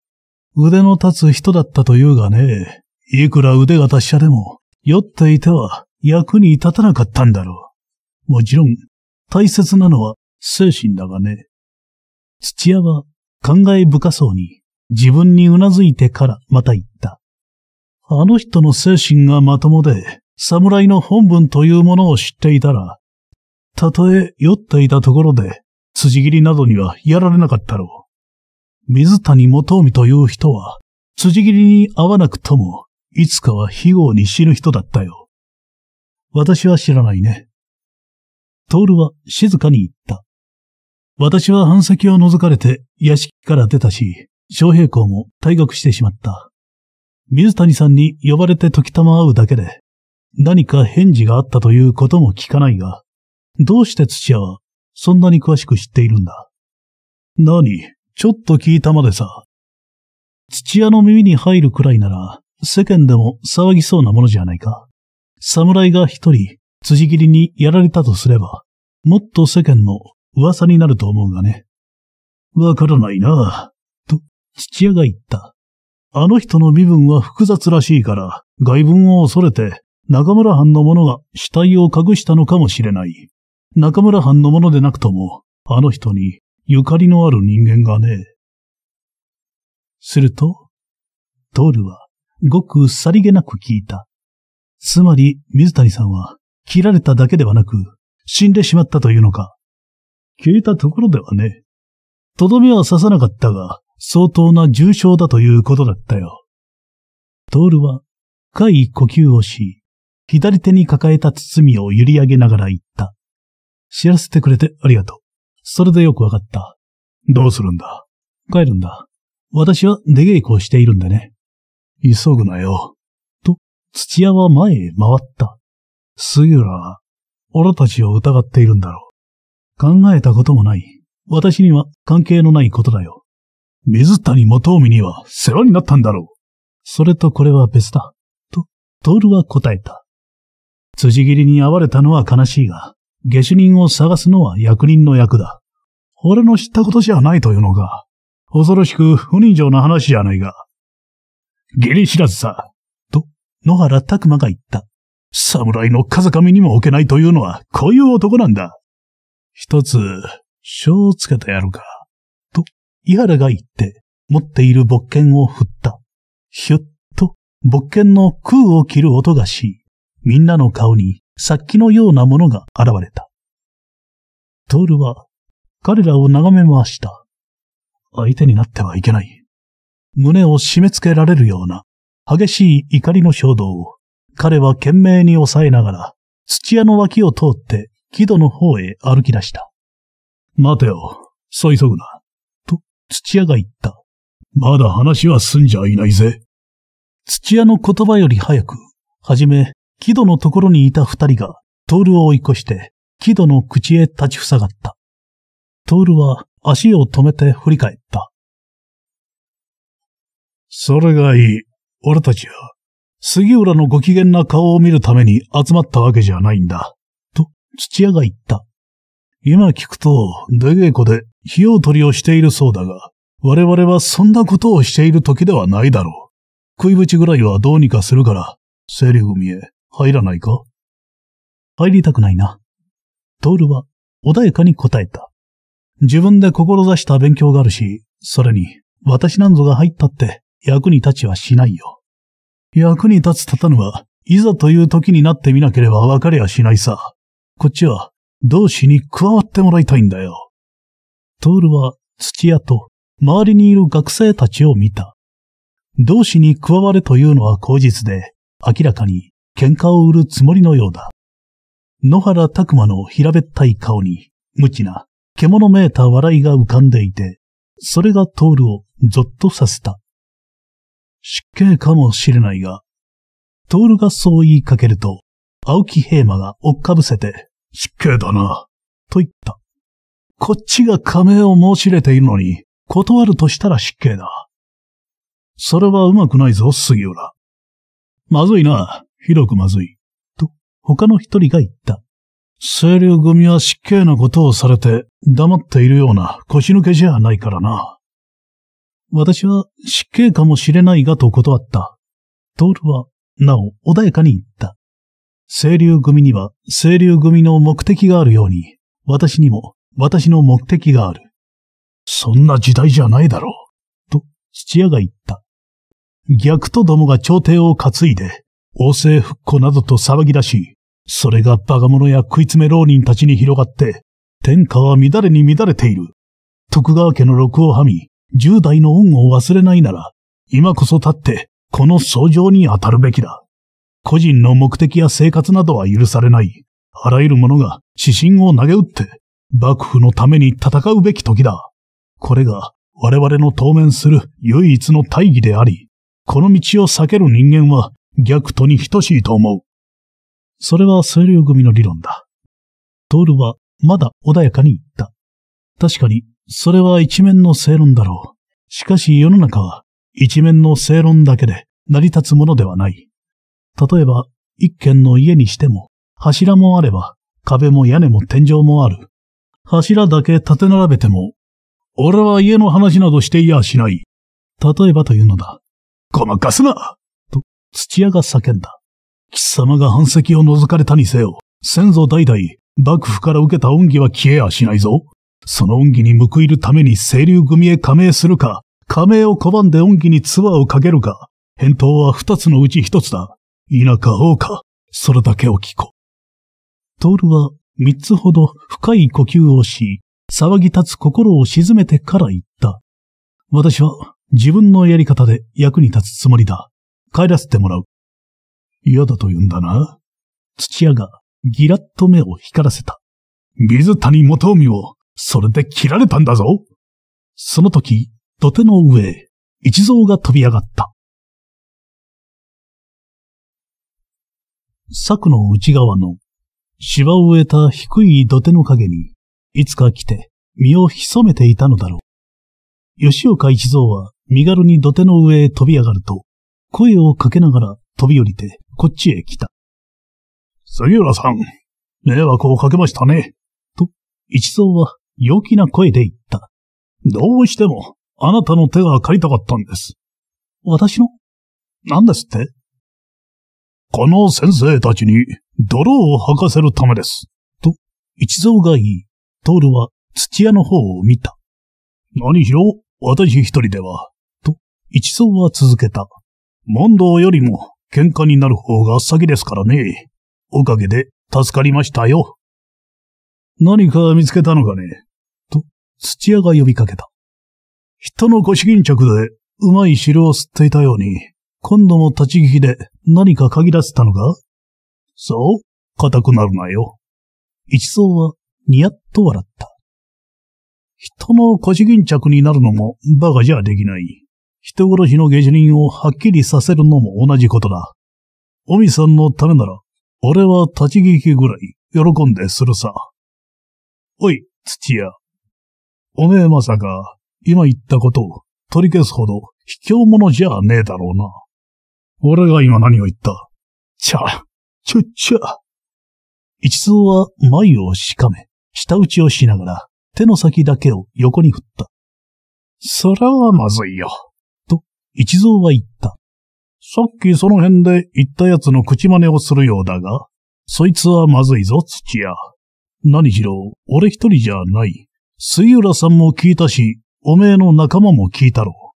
腕の立つ人だったというがね、いくら腕が達者でも、酔っていては役に立たなかったんだろう。もちろん、大切なのは精神だがね。土屋は感慨深そうに自分にうなずいてからまた言った。あの人の精神がまともで、侍の本文というものを知っていたら、たとえ酔っていたところで、辻斬りなどにはやられなかったろう。水谷元臣という人は、辻斬りに合わなくとも、いつかは非業に死ぬ人だったよ。私は知らないね。トールは静かに言った。私は半先を覗かれて屋敷から出たし、昌平校も退学してしまった。水谷さんに呼ばれて時たま会うだけで、何か返事があったということも聞かないが、どうして土屋はそんなに詳しく知っているんだ何ちょっと聞いたまでさ。土屋の耳に入るくらいなら、世間でも騒ぎそうなものじゃないか。侍が一人、辻斬りにやられたとすれば、もっと世間の噂になると思うがね。わからないなと父親が言った。あの人の身分は複雑らしいから、外分を恐れて、中村藩の者が死体を隠したのかもしれない。中村藩の者でなくとも、あの人にゆかりのある人間がね。すると、トールはごくさりげなく聞いた。つまり、水谷さんは、切られただけではなく、死んでしまったというのか。聞いたところではね。とどめは刺さなかったが、相当な重傷だということだったよ。トールは、深い呼吸をし、左手に抱えた包みを揺り上げながら言った。知らせてくれてありがとう。それでよくわかった。どうするんだ帰るんだ。私は出稽古をしているんでね。急ぐなよ。と、土屋は前へ回った。杉浦は、俺たちを疑っているんだろう。考えたこともない。私には関係のないことだよ。水谷元臣には世話になったんだろう。それとこれは別だ。と、ルは答えた。辻斬りに会われたのは悲しいが、下手人を探すのは役人の役だ。俺の知ったことじゃないというのが、恐ろしく不人情な話じゃないが。下痢知らずさ。と、野原拓馬が言った。侍の風上にも置けないというのは、こういう男なんだ。一つ、章をつけてやるか。と、井原が言って、持っている勃剣を振った。ひゅっと、勃剣の空を切る音がし、みんなの顔に殺気のようなものが現れた。トールは、彼らを眺め回した。相手になってはいけない。胸を締め付けられるような激しい怒りの衝動を彼は懸命に抑えながら土屋の脇を通って木戸の方へ歩き出した。待てよ、そう急ぐな。と土屋が言った。まだ話は済んじゃいないぜ。土屋の言葉より早く、はじめ木戸のところにいた二人がトールを追い越して木戸の口へ立ちふさがった。トールは足を止めて振り返った。それがいい。俺たちは、杉浦のご機嫌な顔を見るために集まったわけじゃないんだ。と、土屋が言った。今聞くと、出稽古で火を取りをしているそうだが、我々はそんなことをしている時ではないだろう。食いぶぐらいはどうにかするから、セリフ見え、入らないか入りたくないな。トールは穏やかに答えた。自分で志した勉強があるし、それに、私なんぞが入ったって、役に立ちはしないよ。役に立つ立たぬは、いざという時になってみなければ分かりゃしないさ。こっちは、同志に加わってもらいたいんだよ。トールは土屋と周りにいる学生たちを見た。同志に加われというのは口実で、明らかに喧嘩を売るつもりのようだ。野原拓馬の平べったい顔に、無知な、獣めいた笑いが浮かんでいて、それがトールをぞっとさせた。失敬かもしれないが、トールがそう言いかけると、青木平馬が追っかぶせて、失敬だな、と言った。こっちが仮名を申し入れているのに、断るとしたら失敬だ。それはうまくないぞ、杉浦。まずいな、ひどくまずい。と、他の一人が言った。清流組は失敬なことをされて、黙っているような腰抜けじゃないからな。私は失敬かもしれないがと断った。トールは、なお穏やかに言った。清流組には清流組の目的があるように、私にも私の目的がある。そんな時代じゃないだろう。と、土屋が言った。逆とどもが朝廷を担いで、王政復古などと騒ぎ出し、それがバ鹿者や食い詰め浪人たちに広がって、天下は乱れに乱れている。徳川家の禄をはみ、10代の恩を忘れないなら、今こそ立って、この訴状に当たるべきだ。個人の目的や生活などは許されない。あらゆる者が指針を投げ打って、幕府のために戦うべき時だ。これが我々の当面する唯一の大義であり、この道を避ける人間は逆途に等しいと思う。それは清流組の理論だ。トールはまだ穏やかに言った。確かにそれは一面の正論だろう。しかし世の中は一面の正論だけで成り立つものではない。例えば、一軒の家にしても、柱もあれば、壁も屋根も天井もある。柱だけ立て並べても、俺は家の話などしていやしない。例えばというのだ。ごまかすなと、土屋が叫んだ。貴様が反石を覗かれたにせよ、先祖代々、幕府から受けた恩義は消えやしないぞ。その恩義に報いるために清流組へ加盟するか、加盟を拒んで恩義にツアーをかけるか、返答は二つのうち一つだ。田舎王か、それだけを聞こう。トールは三つほど深い呼吸をし、騒ぎ立つ心を沈めてから言った。私は自分のやり方で役に立つつもりだ。帰らせてもらう。嫌だと言うんだな。土屋がギラッと目を光らせた。水谷元臣をそれで切られたんだぞ。その時、土手の上へ、一蔵が飛び上がった。柵の内側の、芝を植えた低い土手の陰に、いつか来て、身を潜めていたのだろう。吉岡一蔵は身軽に土手の上へ飛び上がると、声をかけながら飛び降りて、こっちへ来た。杉浦さん、迷惑をかけましたね。と、一蔵は陽気な声で言った。どうしても、あなたの手が借りたかったんです。私の何ですってこの先生たちに泥を吐かせるためです。と、一蔵がいい、トールは土屋の方を見た。何しろ、私一人では、と、一蔵は続けた。問答よりも喧嘩になる方が先ですからね。おかげで助かりましたよ。何か見つけたのかね土屋が呼びかけた。人の腰巾着でうまい汁を吸っていたように、今度も立ち聞きで何か限らせたのかそう固くなるなよ。一層はニヤッと笑った。人の腰巾着になるのも馬鹿じゃできない。人殺しの下手人をはっきりさせるのも同じことだ。おみさんのためなら、俺は立ち聞きぐらい喜んでするさ。おい、土屋。おめえまさか、今言ったことを取り消すほど卑怯者じゃねえだろうな。俺が今何を言ったちゃ、ちょっちゃ。一蔵は眉をしかめ、舌打ちをしながら手の先だけを横に振った。それはまずいよ。と、一蔵は言った。さっきその辺で言った奴の口真似をするようだが、そいつはまずいぞ、土屋。何しろ、俺一人じゃない。杉浦さんも聞いたし、おめえの仲間も聞いたろう。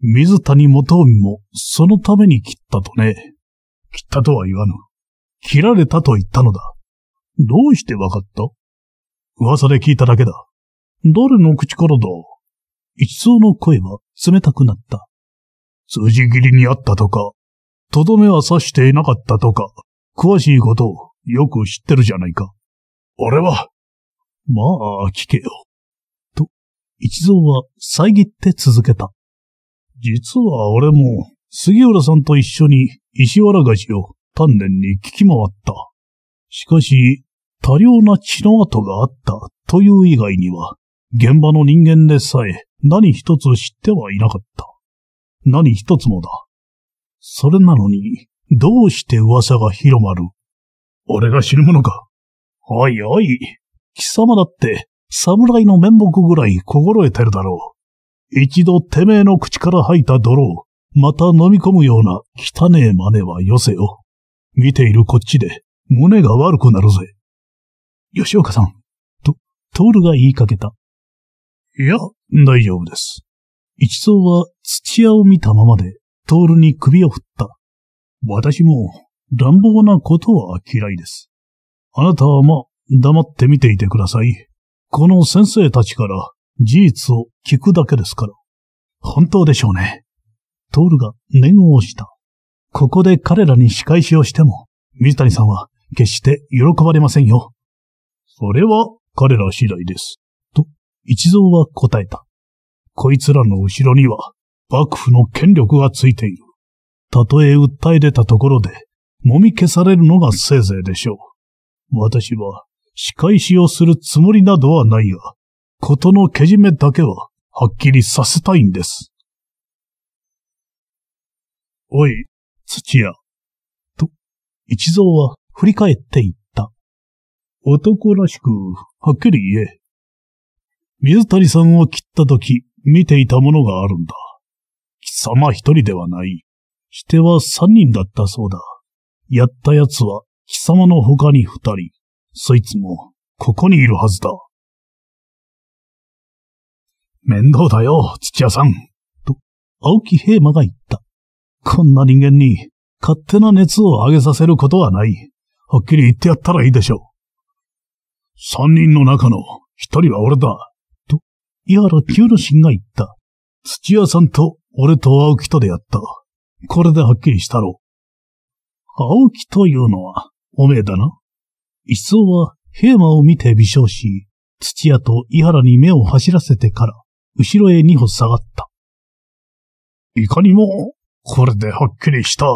水谷元臣もそのために切ったとね。切ったとは言わぬ。切られたと言ったのだ。どうしてわかった噂で聞いただけだ。誰の口からだ一層の声は冷たくなった。辻斬りにあったとか、とどめは刺していなかったとか、詳しいことをよく知ってるじゃないか。俺は、まあ、聞けよ。と、一蔵は遮って続けた。実は俺も、杉浦さんと一緒に石原菓子を丹念に聞き回った。しかし、多量な血の跡があったという以外には、現場の人間でさえ何一つ知ってはいなかった。何一つもだ。それなのに、どうして噂が広まる俺が死ぬものか。おいおい、貴様だって、侍の面目ぐらい心得てるだろう。一度てめえの口から吐いた泥を、また飲み込むような汚え真似はよせよ。見ているこっちで、胸が悪くなるぜ。吉岡さん、と、トールが言いかけた。いや、大丈夫です。一層は土屋を見たままで、トールに首を振った。私も、乱暴なことは嫌いです。あなたはまあ、黙って見ていてください。この先生たちから事実を聞くだけですから。本当でしょうね。トールが念を押した。ここで彼らに仕返しをしても、水谷さんは決して喜ばれませんよ。それは彼ら次第です。と、一蔵は答えた。こいつらの後ろには幕府の権力がついている。たとえ訴え出たところで、もみ消されるのがせいぜいでしょう。私は仕返しをするつもりなどはないが、ことのけじめだけは、はっきりさせたいんです。おい、土屋。と、一蔵は振り返って言った。男らしく、はっきり言え。水谷さんを切った時、見ていたものがあるんだ。貴様一人ではない。しては三人だったそうだ。やった奴は貴様の他に二人。そいつも、ここにいるはずだ。面倒だよ、土屋さん。と、青木平馬が言った。こんな人間に、勝手な熱を上げさせることはない。はっきり言ってやったらいいでしょう。三人の中の一人は俺だ。と、井原九之進が言った。土屋さんと俺と青木とでやった。これではっきりしたろう。青木というのは、おめえだな。一層は平馬を見て微笑し、土屋と井原に目を走らせてから、後ろへ二歩下がった。いかにも、これではっきりした。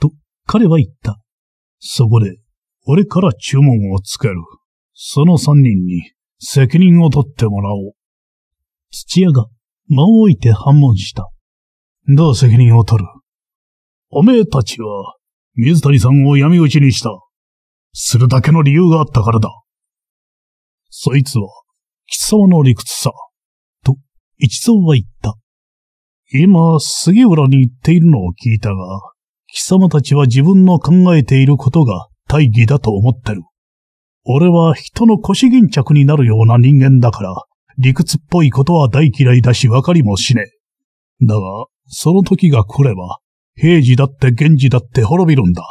と、彼は言った。そこで、俺から注文をつける。その三人に責任を取ってもらおう。土屋が間を置いて反問した。どう責任を取るおめえたちは、水谷さんを闇討ちにした。するだけの理由があったからだ。そいつは、貴様の理屈さ、と、一蔵は言った。今、杉浦に言っているのを聞いたが、貴様たちは自分の考えていることが大義だと思ってる。俺は人の腰巾着になるような人間だから、理屈っぽいことは大嫌いだし分かりもしねえ。だが、その時が来れば、平時だって源氏だって滅びるんだ。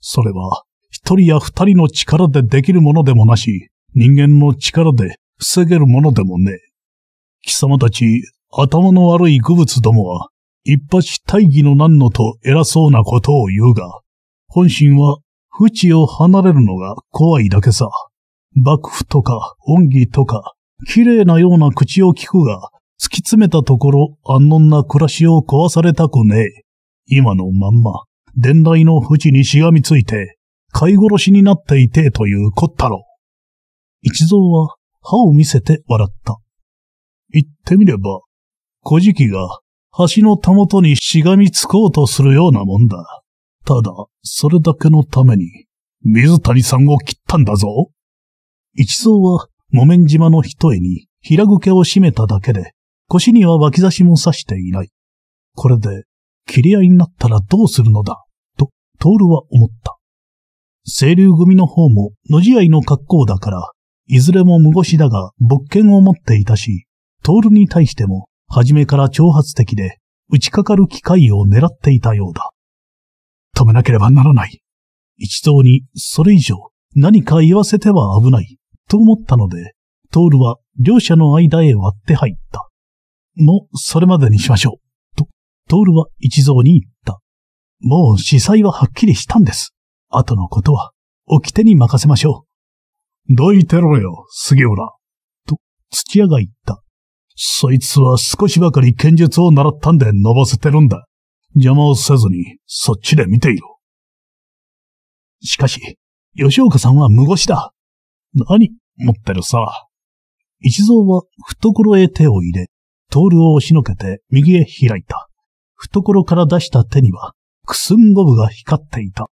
それは、一人や二人の力でできるものでもなし、人間の力で防げるものでもねえ。貴様たち、頭の悪い愚物どもは、一発大義の何のと偉そうなことを言うが、本心は、不知を離れるのが怖いだけさ。幕府とか、恩義とか、綺麗なような口を聞くが、突き詰めたところ、安穏な暮らしを壊されたくねえ。今のまんま、伝来の淵にしがみついて、飼い殺しになっていてという小太郎。一蔵は歯を見せて笑った。言ってみれば、小敷が橋のたもとにしがみつこうとするようなもんだ。ただ、それだけのために、水谷さんを切ったんだぞ。一蔵は、木綿島の一重に平ぐけを締めただけで、腰には脇差しも刺していない。これで、切り合いになったらどうするのだ、と、トールは思った。清流組の方も野試合の格好だから、いずれも無腰だが、勃剣を持っていたし、トールに対しても、初めから挑発的で、打ちかかる機会を狙っていたようだ。止めなければならない。一蔵に、それ以上、何か言わせては危ない、と思ったので、トールは両者の間へ割って入った。もう、それまでにしましょう。と、トールは一蔵に言った。もう、司祭ははっきりしたんです。後のことは、きてに任せましょう。どいてろよ、杉浦。と、土屋が言った。そいつは少しばかり剣術を習ったんで伸ばせてるんだ。邪魔をせずに、そっちで見ていろ。しかし、吉岡さんは無腰だ。何、持ってるさ。一蔵は懐へ手を入れ、トールを押しのけて右へ開いた。懐から出した手には、くすんごぶが光っていた。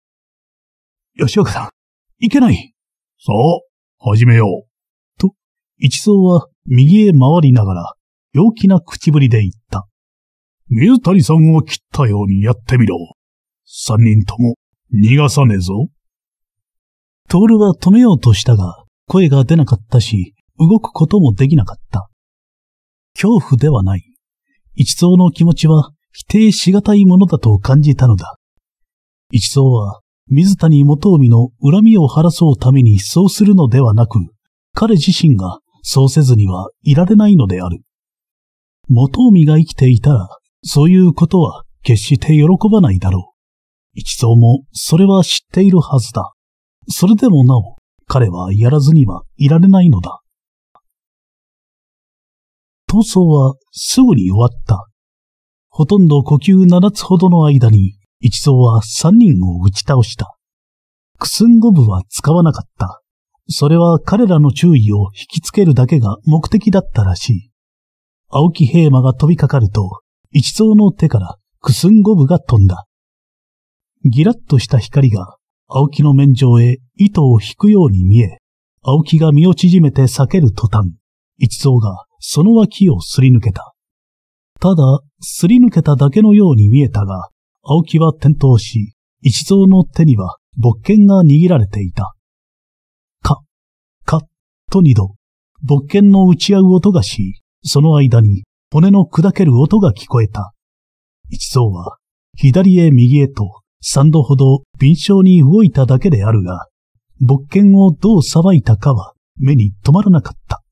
吉岡さん、いけない。さあ、始めよう。と、一蔵は右へ回りながら、陽気な口ぶりで言った。水谷さんを切ったようにやってみろ。三人とも逃がさねえぞ。トールは止めようとしたが、声が出なかったし、動くこともできなかった。恐怖ではない。一蔵の気持ちは否定しがたいものだと感じたのだ。一蔵は水谷元臣の恨みを晴らそうためにそうするのではなく、彼自身がそうせずにはいられないのである。元臣が生きていたら、そういうことは決して喜ばないだろう。一層もそれは知っているはずだ。それでもなお、彼はやらずにはいられないのだ。闘争はすぐに終わった。ほとんど呼吸七つほどの間に一層は三人を打ち倒した。クスンゴブは使わなかった。それは彼らの注意を引きつけるだけが目的だったらしい。青木平馬が飛びかかると、一層の手からクスンゴブが飛んだ。ギラッとした光が青木の面上へ糸を引くように見え、青木が身を縮めて避ける途端、一層がその脇をすり抜けた。ただ、すり抜けただけのように見えたが、青木は転倒し、一蔵の手には木剣が握られていた。か、か、と二度、木剣の打ち合う音がし、その間に骨の砕ける音が聞こえた。一蔵は、左へ右へと、三度ほど敏捷に動いただけであるが、木剣をどうさばいたかは目に留まらなかった。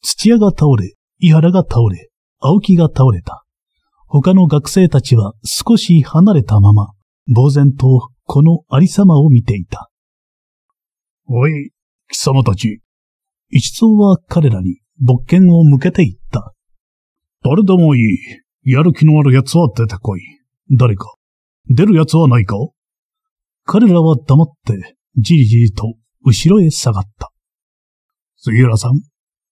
土屋が倒れ、井原が倒れ、青木が倒れた。他の学生たちは少し離れたまま、呆然とこのありさまを見ていた。おい、貴様たち。一蔵は彼らに勃剣を向けていった。誰でもいい。やる気のある奴は出てこい。誰か。出る奴はないか彼らは黙って、じりじりと後ろへ下がった。杉浦さん。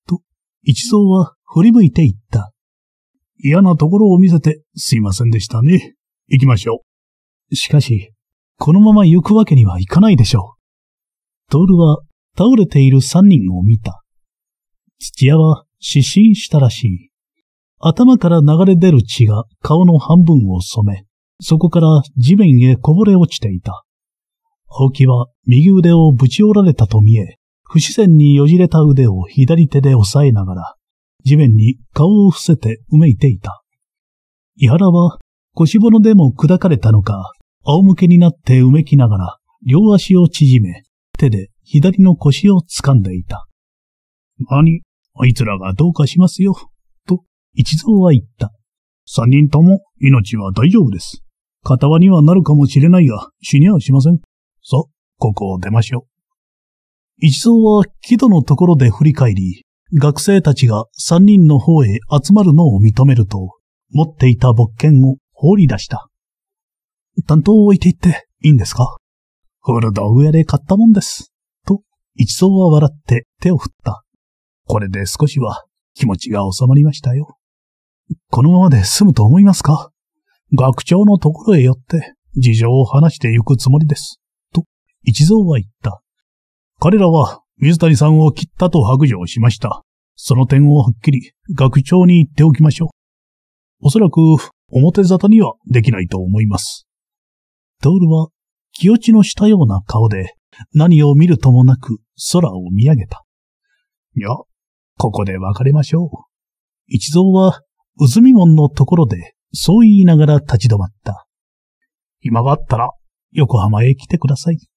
と、一蔵は振り向いていった。嫌なところを見せてすいませんでしたね。行きましょう。しかし、このまま行くわけにはいかないでしょう。トールは倒れている三人を見た。土屋は失神したらしい。頭から流れ出る血が顔の半分を染め、そこから地面へこぼれ落ちていた。青木は右腕をぶち折られたと見え、不自然によじれた腕を左手で押さえながら、地面に顔を伏せてうめいていた。伊原は腰骨でも砕かれたのか、仰向けになってうめきながら両足を縮め、手で左の腰を掴んでいた。何あいつらがどうかしますよ。と、一蔵は言った。三人とも命は大丈夫です。片輪にはなるかもしれないが、死にはしません。さ、ここを出ましょう。一蔵は木戸のところで振り返り、学生たちが三人の方へ集まるのを認めると、持っていた木剣を放り出した。担当を置いていっていいんですか古道具屋で買ったもんです。と、一層は笑って手を振った。これで少しは気持ちが収まりましたよ。このままで済むと思いますか学長のところへ寄って事情を話してゆくつもりです。と、一蔵は言った。彼らは水谷さんを切ったと白状しました。その点をはっきり学長に言っておきましょう。おそらく表沙汰にはできないと思います。トールは気落ちのしたような顔で何を見るともなく空を見上げた。いや、ここで別れましょう。一蔵は、渦見門のところで、そう言いながら立ち止まった。今があったら、横浜へ来てください。